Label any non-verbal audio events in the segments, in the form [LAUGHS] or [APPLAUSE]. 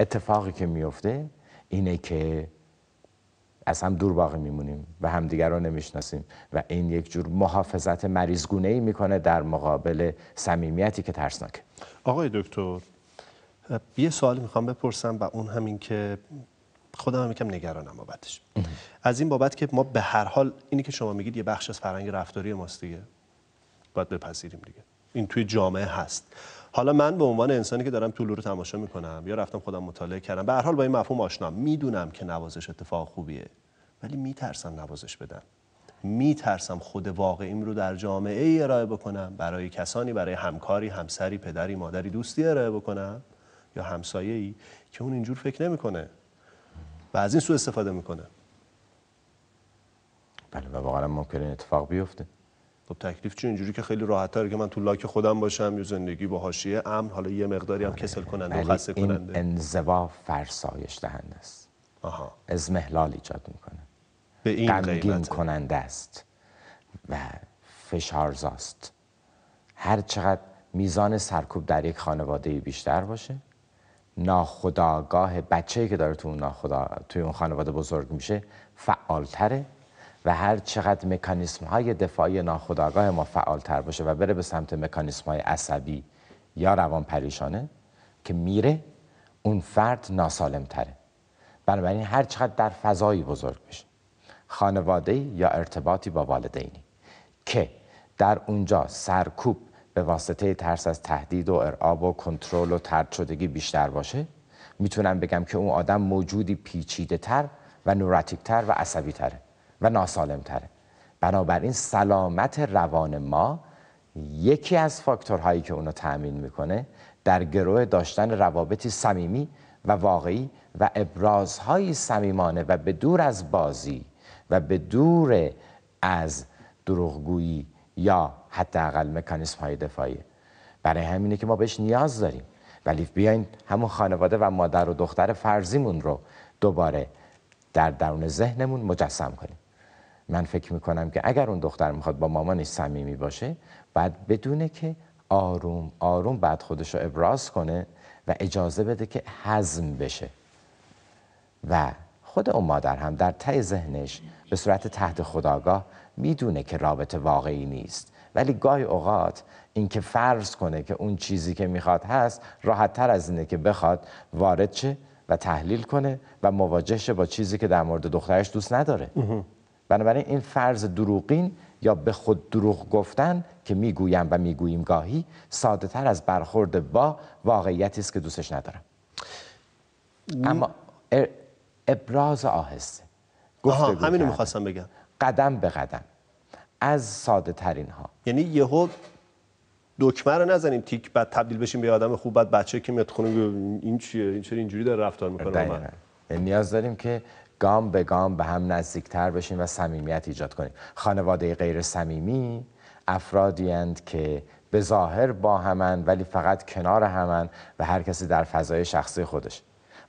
اتفاقی که میفته اینه که از هم دور باقی میمونیم و همدیگر رو نمیشناسیم و این یک جور محافظت مریضگونه ای میکنه در مقابل صمیمیتی که ترسناکه آقای دکتر یه سوال میخوام بپرسم و اون همین که خودم هم یکم نگرانم بابتش از این بابت که ما به هر حال اینی که شما میگید یه بخش از فرهنگ رفتاری ماست دیگه باید بپذیریم دیگه این توی جامعه هست حالا من به عنوان انسانی که دارم طول رو تماشا میکنم یا رفتم خودم مطالعه کردم به هر حال با این مفهوم آشنام میدونم که نوازش اتفاق خوبیه ولی میترسم نوازش بدم میترسم خود واقعیم رو در جامعه ای ارائه بکنم برای کسانی برای همکاری همسری پدری مادری دوستی ارائه بکنم یا همسایه ای که اون اینجور فکر نمیکنه و از این سو استفاده میکنه بله و واقعا ممکن اتفاق بیفته خب تکلیف چه اینجوری که خیلی راحت‌تر که من تو لاک خودم باشم یا زندگی با حاشیه امن حالا یه مقداری هم کسل کننده و خسته کننده این انزوا فرسایش دهنده است آها مهلال ایجاد میکنه به این قیمت کننده است و فشارزاست هر چقدر میزان سرکوب در یک خانواده بیشتر باشه ناخداگاه بچه‌ای که داره تو اون ناخدا توی اون خانواده بزرگ میشه فعالتره و هر چقدر مکانیسم های دفاعی ناخودآگاه ما فعالتر باشه و بره به سمت مکانیسم های عصبی یا روان پریشانه که میره اون فرد ناسالم تره بنابراین هر چقدر در فضایی بزرگ بشه خانواده یا ارتباطی با والدینی که در اونجا سرکوب به واسطه ترس از تهدید و ارعاب و کنترل و ترد شدگی بیشتر باشه میتونم بگم که اون آدم موجودی پیچیده تر و نوراتیک تر و عصبی تره و ناسالم تره بنابراین سلامت روان ما یکی از فاکتورهایی که اونو تأمین میکنه در گروه داشتن روابطی صمیمی و واقعی و ابرازهایی صمیمانه و به دور از بازی و به دور از دروغگویی یا حداقل مکانیسم های دفاعی برای همینه که ما بهش نیاز داریم ولی بیاین همون خانواده و مادر و دختر فرزیمون رو دوباره در درون ذهنمون مجسم کنیم من فکر میکنم که اگر اون دختر میخواد با مامانش صمیمی باشه بعد بدونه که آروم آروم بعد خودش رو ابراز کنه و اجازه بده که حزم بشه و خود اون مادر هم در ته ذهنش به صورت تحت خداگاه میدونه که رابطه واقعی نیست ولی گاهی اوقات اینکه فرض کنه که اون چیزی که میخواد هست راحت تر از اینه که بخواد وارد شه و تحلیل کنه و مواجه شه با چیزی که در مورد دخترش دوست نداره بنابراین این فرض دروغین یا به خود دروغ گفتن که میگویم و میگوییم گاهی ساده تر از برخورد با واقعیتی است که دوستش ندارم اما ابراز آهسته آها همینو میخواستم بگم قدم به قدم از ساده ترین ها یعنی یهو دکمه رو نزنیم تیک بعد تبدیل بشیم به آدم خوب بعد بچه که میتخونه خونه این چیه این چرا اینجوری داره رفتار میکنه من یعنی نیاز داریم که گام به گام به هم نزدیکتر بشیم و صمیمیت ایجاد کنیم خانواده غیر صمیمی افرادی که به ظاهر با همن ولی فقط کنار همن و هر کسی در فضای شخصی خودش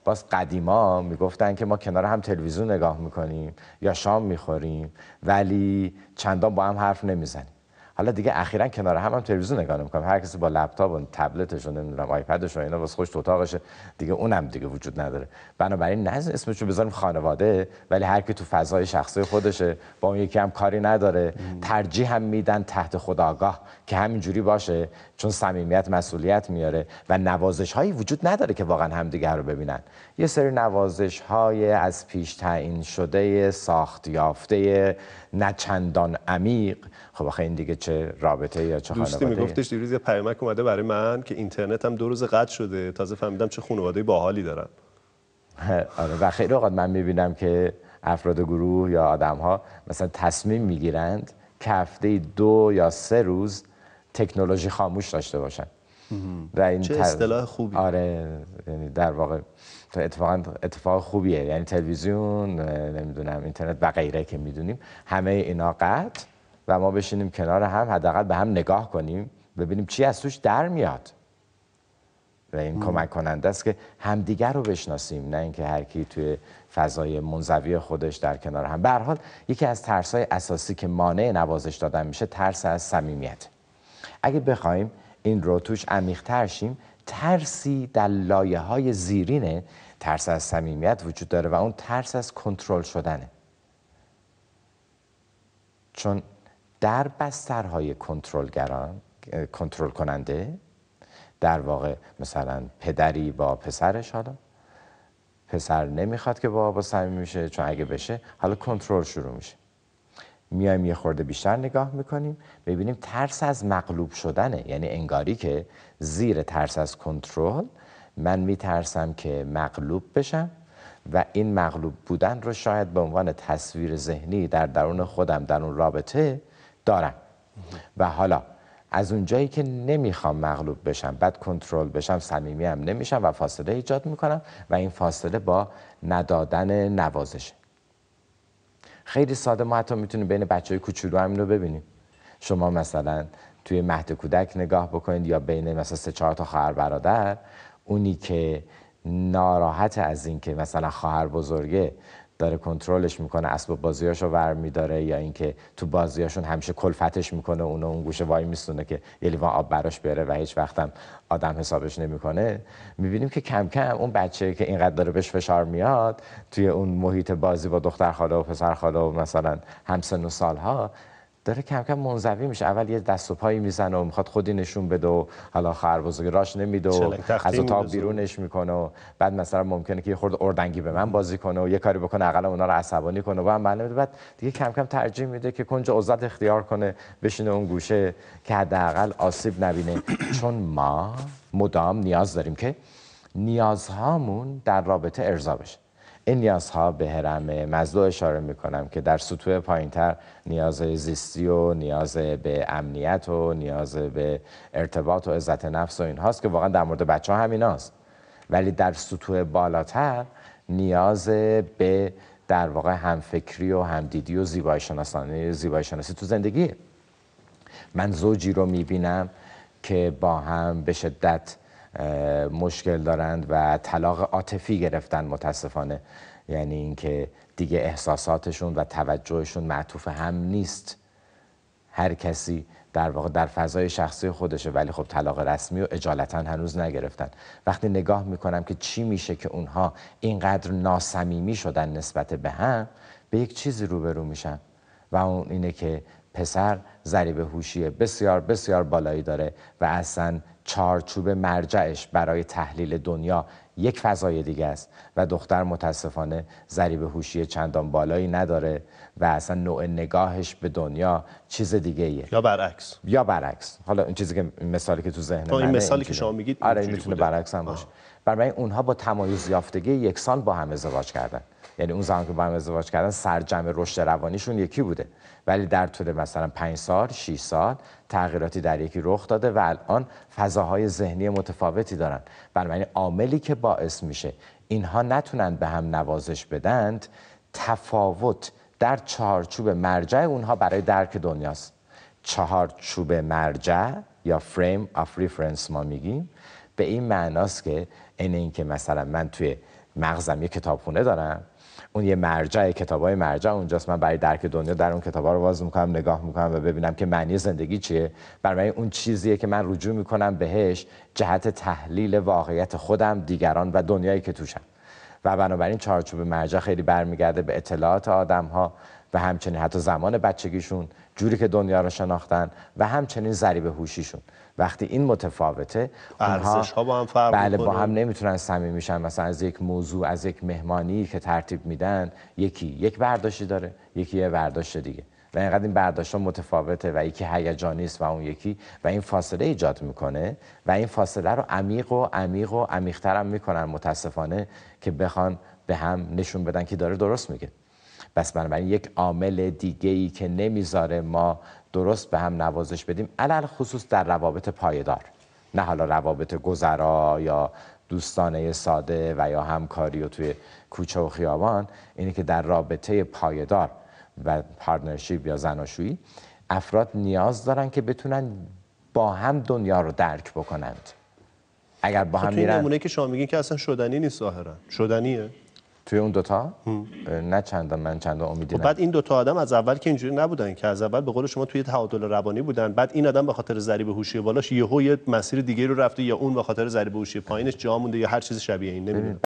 باز قدیما میگفتن که ما کنار هم تلویزیون نگاه میکنیم یا شام میخوریم ولی چندان با هم حرف نمیزنیم حالا دیگه اخیرا کنار هم هم تلویزیون نگاه نمیکنم هر کسی با لپتاپ و تبلتش و نمیدونم آیپدش و اینا واسه خوش تو اتاقشه دیگه اونم دیگه وجود نداره بنابراین نه اسمشو بذاریم خانواده ولی هر کی تو فضای شخصی خودشه با اون یکی هم کاری نداره ترجیح هم میدن تحت خداگاه که همینجوری باشه چون صمیمیت مسئولیت میاره و نوازش هایی وجود نداره که واقعا همدیگه رو ببینن یه سری نوازش های از پیش تعیین شده ساخت یافته نه چندان عمیق خب آخه این دیگه چه رابطه یا چه دوستی میگفتش دیروز یه پیامک اومده برای من که اینترنت هم دو روز قطع شده تازه فهمیدم چه خانواده باحالی دارم. [LAUGHS] آره و خیلی اوقات من میبینم که افراد گروه یا آدم ها مثلا تصمیم میگیرند که هفته دو یا سه روز تکنولوژی خاموش داشته باشن و این چه اصطلاح خوبی آره یعنی در واقع اتفاق خوبیه یعنی تلویزیون نمیدونم اینترنت و غیره که میدونیم همه اینا قطع و ما بشینیم کنار هم حداقل به هم نگاه کنیم ببینیم چی از توش در میاد و این کمک کننده است که همدیگر رو بشناسیم نه اینکه هر کی توی فضای منزوی خودش در کنار هم به حال یکی از های اساسی که مانع نوازش دادن میشه ترس از صمیمیت اگه بخوایم این رو توش عمیق شیم ترسی در لایه های زیرینه ترس از صمیمیت وجود داره و اون ترس از کنترل شدنه چون در بسترهای کنترلگران کنترل کننده در واقع مثلا پدری با پسرش حالا پسر نمیخواد که بابا با میشه چون اگه بشه حالا کنترل شروع میشه میایم یه خورده بیشتر نگاه میکنیم ببینیم ترس از مغلوب شدنه یعنی انگاری که زیر ترس از کنترل من میترسم که مغلوب بشم و این مغلوب بودن رو شاید به عنوان تصویر ذهنی در درون خودم در اون رابطه دارم و حالا از اونجایی که نمیخوام مغلوب بشم بد کنترل بشم صمیمی هم نمیشم و فاصله ایجاد میکنم و این فاصله با ندادن نوازشه خیلی ساده ما حتی میتونیم بین بچه های کوچولو هم رو ببینیم شما مثلا توی مهد کودک نگاه بکنید یا بین مثلا سه چهار تا خواهر برادر اونی که ناراحت از اینکه مثلا خواهر بزرگه داره کنترلش میکنه اسباب بازیاشو ور میداره یا اینکه تو بازیاشون همیشه کلفتش میکنه اونو اون گوشه وای میسونه که یه آب براش بره، و هیچ وقتم آدم حسابش نمیکنه میبینیم که کم کم اون بچه که اینقدر داره بهش فشار میاد توی اون محیط بازی با دختر خاله و پسر خاله و مثلا همسن و سالها داره کم کم منزوی میشه اول یه دست و پایی میزنه و میخواد خودی نشون بده و حالا خواهر راش نمیده و از اتاق بیرونش میکنه و بعد مثلا ممکنه که یه خورده اردنگی به من بازی کنه و یه کاری بکنه اقلا اونا رو عصبانی کنه و هم معلومه بعد دیگه کم کم ترجیح میده که کنج عزت اختیار کنه بشینه اون گوشه که حداقل آسیب نبینه [CLEARS THROAT] چون ما مدام نیاز داریم که نیازهامون در رابطه ارضا بشه این نیازها به هرم مزدو اشاره می کنم که در سطوح پایینتر نیاز زیستی و نیاز به امنیت و نیاز به ارتباط و عزت نفس و این هاست که واقعا در مورد بچه ها همین هاست. ولی در سطوح بالاتر نیاز به در واقع همفکری و همدیدی و زیبایی شناسانی زیبایی شناسی تو زندگی من زوجی رو میبینم که با هم به شدت مشکل دارند و طلاق عاطفی گرفتن متاسفانه یعنی اینکه دیگه احساساتشون و توجهشون معطوف هم نیست هر کسی در واقع در فضای شخصی خودشه ولی خب طلاق رسمی و اجالتا هنوز نگرفتن وقتی نگاه میکنم که چی میشه که اونها اینقدر ناسمیمی شدن نسبت به هم به یک چیزی روبرو میشن و اون اینه که پسر ضریب هوشی بسیار بسیار بالایی داره و اصلا چارچوب مرجعش برای تحلیل دنیا یک فضای دیگه است و دختر متاسفانه ضریب هوشی چندان بالایی نداره و اصلا نوع نگاهش به دنیا چیز دیگه ایه. یا برعکس یا برعکس حالا این چیزی که مثالی که تو ذهن این مثالی که شما میگید آره میتونه برعکس هم باشه برای اونها با تمایز یافتگی یکسان با هم ازدواج کردن یعنی اون زمان که با هم ازدواج کردن سرجم رشد روانیشون یکی بوده ولی در طول مثلا پنج سال 6 سال تغییراتی در یکی رخ داده و الان فضاهای ذهنی متفاوتی دارن بنابراین عاملی که باعث میشه اینها نتونن به هم نوازش بدند تفاوت در چهارچوب مرجع اونها برای درک دنیاست چهارچوب مرجع یا فریم آف ریفرنس ما میگیم به این معناست که این اینکه مثلا من توی مغزم یه کتابخونه دارم اون یه مرجع کتاب های مرجع اونجاست من برای درک دنیا در اون کتاب ها رو باز میکنم نگاه میکنم و ببینم که معنی زندگی چیه برای اون چیزیه که من رجوع میکنم بهش جهت تحلیل واقعیت خودم دیگران و دنیایی که توشم و بنابراین چارچوب مرجع خیلی برمیگرده به اطلاعات آدم ها و همچنین حتی زمان بچگیشون جوری که دنیا رو شناختن و همچنین ذریب هوشیشون وقتی این متفاوته ارزش ها با هم فرق بله با هم نمیتونن صمیمی میشن مثلا از یک موضوع از یک مهمانی که ترتیب میدن یکی یک برداشتی داره یکی یه برداشت دیگه و اینقدر این برداشت متفاوته و یکی هیجانی است و اون یکی و این فاصله ایجاد میکنه و این فاصله رو عمیق و عمیق و عمیقتر هم میکنن متاسفانه که بخوان به هم نشون بدن که داره درست میگه بس بنابراین یک عامل دیگه ای که نمیذاره ما درست به هم نوازش بدیم علل خصوص در روابط پایدار نه حالا روابط گذرا یا دوستانه ساده و یا همکاری و توی کوچه و خیابان اینه که در رابطه پایدار و پارتنرشیپ یا زناشویی افراد نیاز دارن که بتونن با هم دنیا رو درک بکنند اگر با خب هم میرن نمونه که شما میگین که اصلا شدنی نیست ظاهرا شدنیه توی اون دوتا نه چندان من چندان امیدی خب، بعد این دوتا آدم از اول که اینجوری نبودن که از اول به قول شما توی تعادل روانی بودن بعد این آدم به خاطر ضریب هوشی بالاش یهو یه مسیر دیگه رو رفته یا اون به خاطر ضریب هوشی پایینش جا مونده یا هر چیز شبیه این نمیدونم